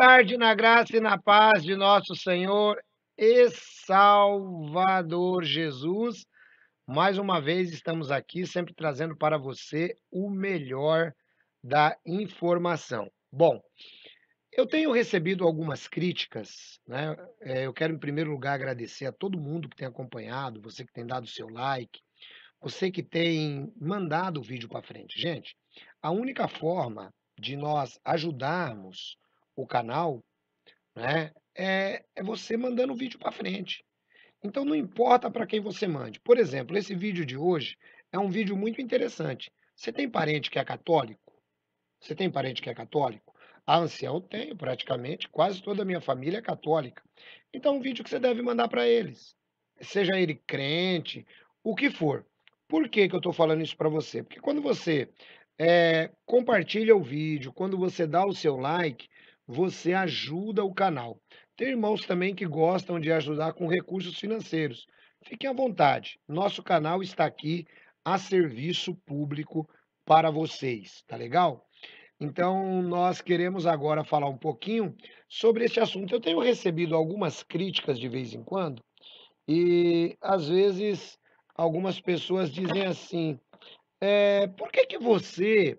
tarde na graça e na paz de nosso Senhor e Salvador Jesus. Mais uma vez estamos aqui, sempre trazendo para você o melhor da informação. Bom, eu tenho recebido algumas críticas, né? É, eu quero, em primeiro lugar, agradecer a todo mundo que tem acompanhado, você que tem dado o seu like, você que tem mandado o vídeo para frente. Gente, a única forma de nós ajudarmos o canal, né, é, é você mandando o vídeo para frente. Então não importa para quem você mande. Por exemplo, esse vídeo de hoje é um vídeo muito interessante. Você tem parente que é católico? Você tem parente que é católico? A ah, anciã eu tenho, praticamente. Quase toda a minha família é católica. Então, é um vídeo que você deve mandar para eles. Seja ele crente, o que for. Por que, que eu estou falando isso para você? Porque quando você é, compartilha o vídeo, quando você dá o seu like, você ajuda o canal. Tem irmãos também que gostam de ajudar com recursos financeiros. Fiquem à vontade. Nosso canal está aqui a serviço público para vocês, tá legal? Então, nós queremos agora falar um pouquinho sobre esse assunto. Eu tenho recebido algumas críticas de vez em quando, e às vezes algumas pessoas dizem assim: é, por que, que você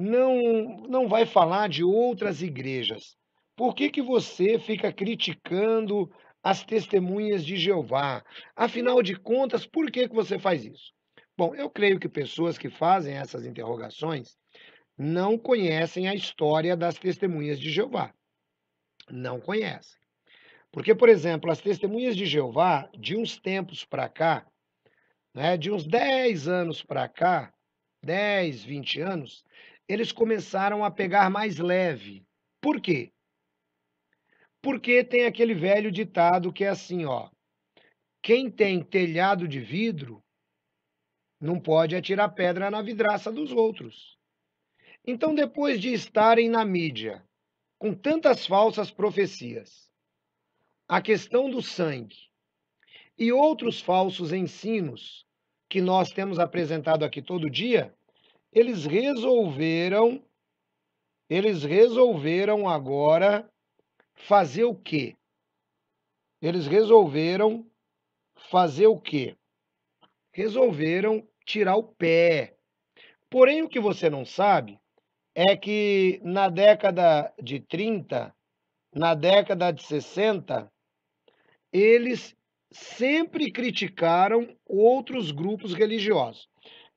não, não vai falar de outras igrejas? Por que, que você fica criticando as testemunhas de Jeová? Afinal de contas, por que, que você faz isso? Bom, eu creio que pessoas que fazem essas interrogações não conhecem a história das testemunhas de Jeová. Não conhecem. Porque, por exemplo, as testemunhas de Jeová, de uns tempos para cá, né, de uns 10 anos para cá, 10, 20 anos, eles começaram a pegar mais leve. Por quê? Porque tem aquele velho ditado que é assim, ó. Quem tem telhado de vidro não pode atirar pedra na vidraça dos outros. Então, depois de estarem na mídia com tantas falsas profecias, a questão do sangue e outros falsos ensinos que nós temos apresentado aqui todo dia, eles resolveram, eles resolveram agora fazer o quê? Eles resolveram fazer o quê? Resolveram tirar o pé. Porém, o que você não sabe é que na década de 30, na década de 60, eles sempre criticaram outros grupos religiosos.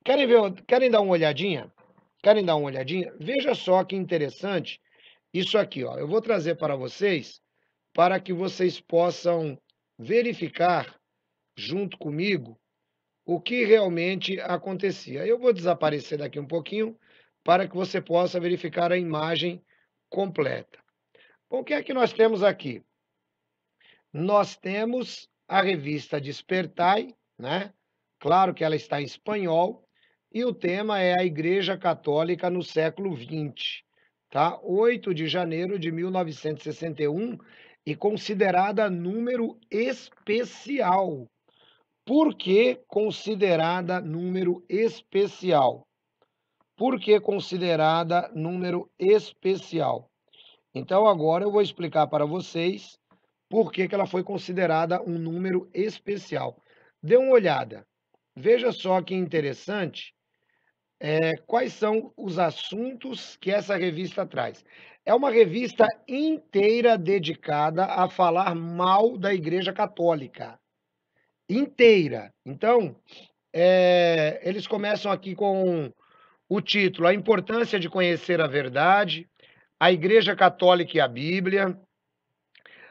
Querem, ver, querem dar uma olhadinha? Querem dar uma olhadinha? Veja só que interessante isso aqui, ó. Eu vou trazer para vocês para que vocês possam verificar junto comigo o que realmente acontecia. Eu vou desaparecer daqui um pouquinho para que você possa verificar a imagem completa. Bom, o que é que nós temos aqui? Nós temos a revista Despertai, né? Claro que ela está em espanhol, e o tema é a Igreja Católica no século XX, tá? 8 de janeiro de 1961 e considerada número especial. Por que considerada número especial? Por que considerada número especial? Então agora eu vou explicar para vocês por que, que ela foi considerada um número especial. Dê uma olhada. Veja só que interessante é, quais são os assuntos que essa revista traz. É uma revista inteira dedicada a falar mal da Igreja Católica. Inteira. Então, é, eles começam aqui com o título: A Importância de Conhecer a Verdade, a Igreja Católica e a Bíblia,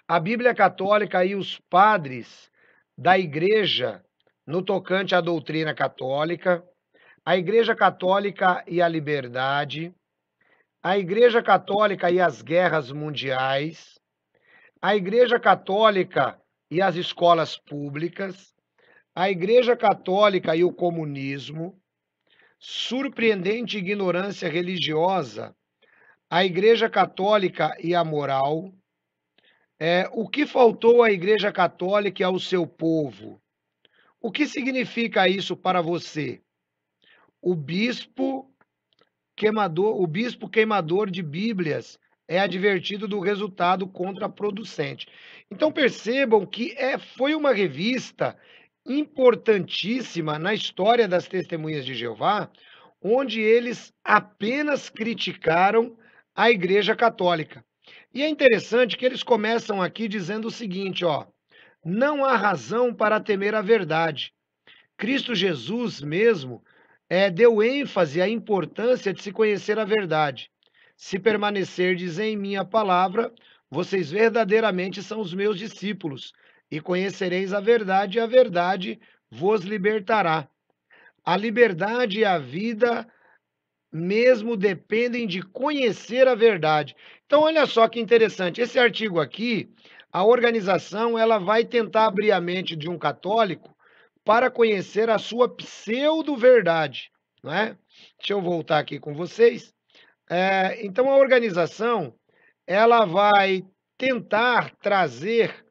a Bíblia Católica e os padres da Igreja no tocante à doutrina católica a Igreja Católica e a liberdade, a Igreja Católica e as guerras mundiais, a Igreja Católica e as escolas públicas, a Igreja Católica e o comunismo, surpreendente ignorância religiosa, a Igreja Católica e a moral, é, o que faltou à Igreja Católica e ao seu povo? O que significa isso para você? o bispo queimador, o bispo queimador de Bíblias é advertido do resultado contraproducente. Então percebam que é, foi uma revista importantíssima na história das testemunhas de Jeová, onde eles apenas criticaram a Igreja Católica. E é interessante que eles começam aqui dizendo o seguinte, ó: não há razão para temer a verdade. Cristo Jesus mesmo é, deu ênfase à importância de se conhecer a verdade. Se permanecerdes em minha palavra, vocês verdadeiramente são os meus discípulos, e conhecereis a verdade, e a verdade vos libertará. A liberdade e a vida mesmo dependem de conhecer a verdade. Então, olha só que interessante. Esse artigo aqui, a organização ela vai tentar abrir a mente de um católico para conhecer a sua pseudo-verdade. Não é? Deixa eu voltar aqui com vocês. É, então, a organização ela vai tentar trazer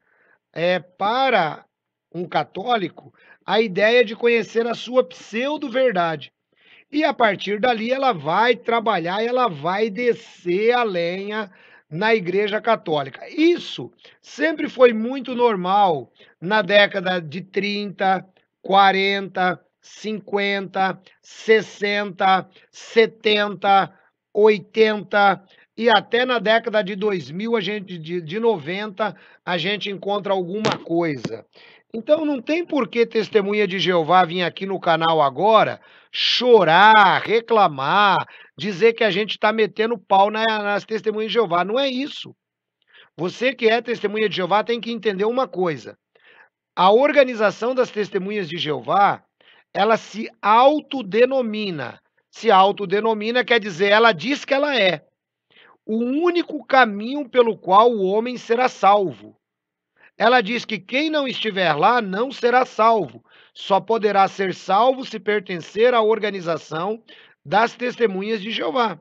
é, para um católico a ideia de conhecer a sua pseudo-verdade. E a partir dali ela vai trabalhar, ela vai descer a lenha na Igreja Católica. Isso sempre foi muito normal na década de 30, 40, 50, 60, 70, 80 e até na década de 2000, a gente, de, de 90, a gente encontra alguma coisa. Então não tem por que testemunha de Jeová vir aqui no canal agora chorar, reclamar, dizer que a gente está metendo pau nas testemunhas de Jeová. Não é isso. Você que é testemunha de Jeová tem que entender uma coisa: a organização das testemunhas de Jeová, ela se autodenomina. Se autodenomina quer dizer, ela diz que ela é o único caminho pelo qual o homem será salvo. Ela diz que quem não estiver lá não será salvo, só poderá ser salvo se pertencer à organização das testemunhas de Jeová.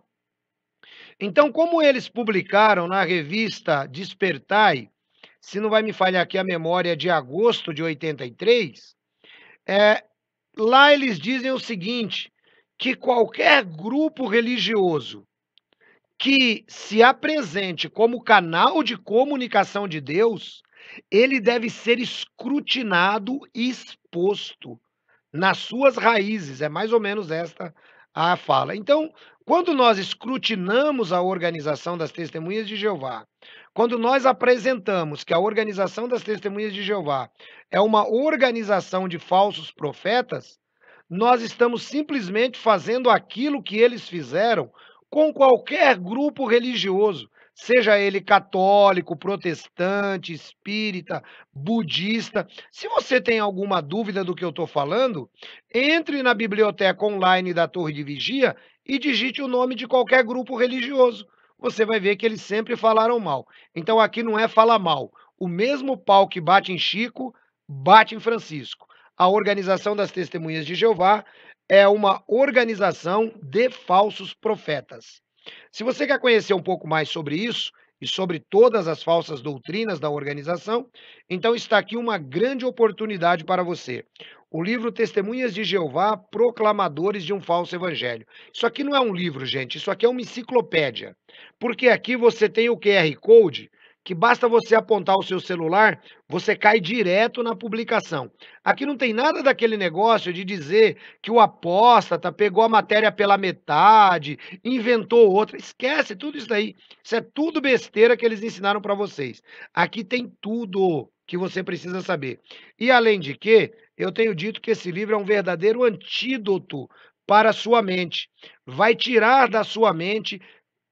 Então, como eles publicaram na revista Despertai, se não vai me falhar aqui a memória, de agosto de 83, é, lá eles dizem o seguinte: que qualquer grupo religioso que se apresente como canal de comunicação de Deus, ele deve ser escrutinado e exposto nas suas raízes. É mais ou menos esta à fala. Então, quando nós escrutinamos a organização das testemunhas de Jeová, quando nós apresentamos que a organização das testemunhas de Jeová é uma organização de falsos profetas, nós estamos simplesmente fazendo aquilo que eles fizeram com qualquer grupo religioso, seja ele católico, protestante, espírita, budista. Se você tem alguma dúvida do que eu estou falando, entre na biblioteca online da Torre de Vigia e digite o nome de qualquer grupo religioso. Você vai ver que eles sempre falaram mal. Então aqui não é falar mal. O mesmo pau que bate em Chico, bate em Francisco. A Organização das Testemunhas de Jeová é uma organização de falsos profetas. Se você quer conhecer um pouco mais sobre isso e sobre todas as falsas doutrinas da organização, então está aqui uma grande oportunidade para você. O livro Testemunhas de Jeová, Proclamadores de um Falso Evangelho. Isso aqui não é um livro, gente, isso aqui é uma enciclopédia. Porque aqui você tem o QR Code que basta você apontar o seu celular, você cai direto na publicação. Aqui não tem nada daquele negócio de dizer que o apóstata pegou a matéria pela metade, inventou outra. Esquece tudo isso daí. Isso é tudo besteira que eles ensinaram para vocês. Aqui tem tudo que você precisa saber. E além de que, eu tenho dito que esse livro é um verdadeiro antídoto para a sua mente. Vai tirar da sua mente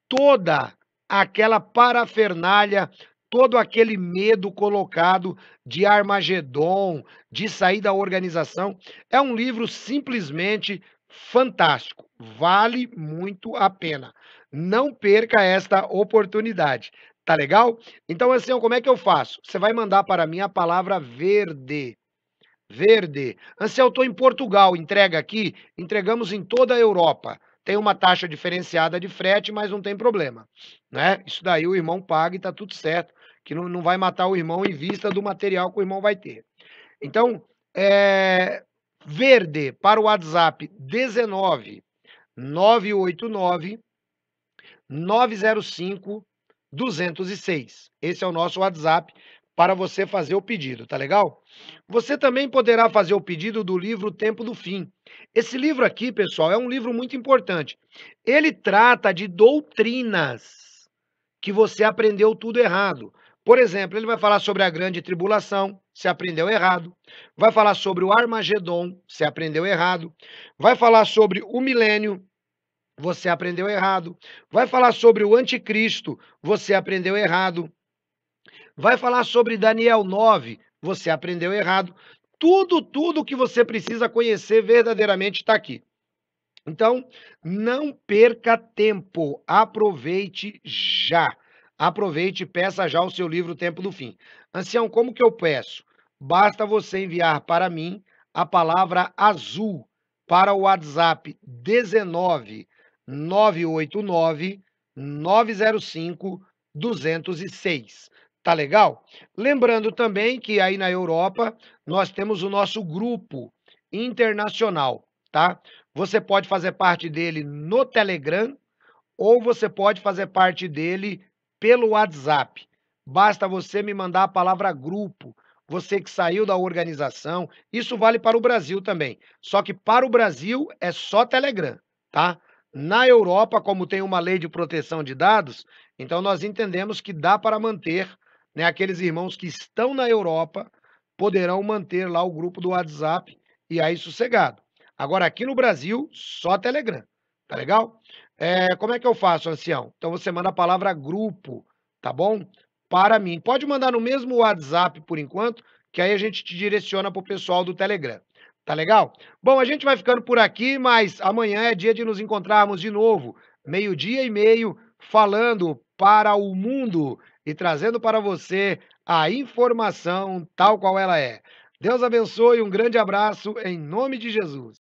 toda aquela parafernália, todo aquele medo colocado de Armagedon, de sair da organização. É um livro simplesmente fantástico. Vale muito a pena. Não perca esta oportunidade. Tá legal? Então, assim, como é que eu faço? Você vai mandar para mim a palavra verde. Verde. Ansel, assim, eu estou em Portugal, entrega aqui, entregamos em toda a Europa. Tem uma taxa diferenciada de frete, mas não tem problema. Né? Isso daí o irmão paga e está tudo certo, que não, não vai matar o irmão em vista do material que o irmão vai ter. Então, é, verde para o WhatsApp 19 989 905 206. Esse é o nosso WhatsApp para você fazer o pedido, tá legal? Você também poderá fazer o pedido do livro Tempo do Fim. Esse livro aqui, pessoal, é um livro muito importante. Ele trata de doutrinas que você aprendeu tudo errado. Por exemplo, ele vai falar sobre a grande tribulação, você aprendeu errado. Vai falar sobre o Armagedon, você aprendeu errado. Vai falar sobre o milênio, você aprendeu errado. Vai falar sobre o anticristo, você aprendeu errado vai falar sobre Daniel 9, você aprendeu errado. Tudo, tudo que você precisa conhecer verdadeiramente está aqui. Então, não perca tempo, aproveite já. Aproveite e peça já o seu livro Tempo do Fim. Ancião, como que eu peço? Basta você enviar para mim a palavra azul para o WhatsApp 19 989 905 206. Tá legal? Lembrando também que aí na Europa nós temos o nosso grupo internacional, tá? Você pode fazer parte dele no Telegram ou você pode fazer parte dele pelo WhatsApp. Basta você me mandar a palavra grupo. Você que saiu da organização, isso vale para o Brasil também. Só que para o Brasil é só Telegram, tá? Na Europa, como tem uma lei de proteção de dados, então nós entendemos que dá para manter né, aqueles irmãos que estão na Europa poderão manter lá o grupo do WhatsApp e aí sossegado. Agora, aqui no Brasil, só Telegram, tá legal? É, como é que eu faço, ancião? Então você manda a palavra grupo, tá bom? Para mim. Pode mandar no mesmo WhatsApp por enquanto, que aí a gente te direciona para o pessoal do Telegram. Tá legal? Bom, a gente vai ficando por aqui, mas amanhã é dia de nos encontrarmos de novo, meio-dia e meio, falando para o mundo e trazendo para você a informação tal qual ela é. Deus abençoe, um grande abraço em nome de Jesus.